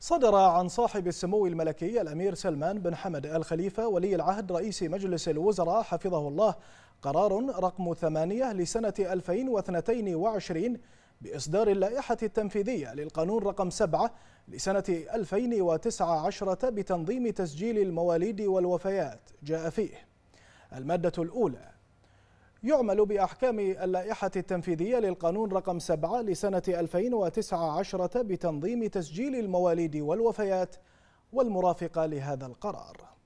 صدر عن صاحب السمو الملكي الأمير سلمان بن حمد آل خليفة ولي العهد رئيس مجلس الوزراء حفظه الله قرار رقم 8 لسنة 2022 بإصدار اللائحة التنفيذية للقانون رقم 7 لسنة 2019 بتنظيم تسجيل المواليد والوفيات جاء فيه المادة الأولى يعمل بأحكام اللائحة التنفيذية للقانون رقم 7 لسنة 2019 بتنظيم تسجيل المواليد والوفيات والمرافقة لهذا القرار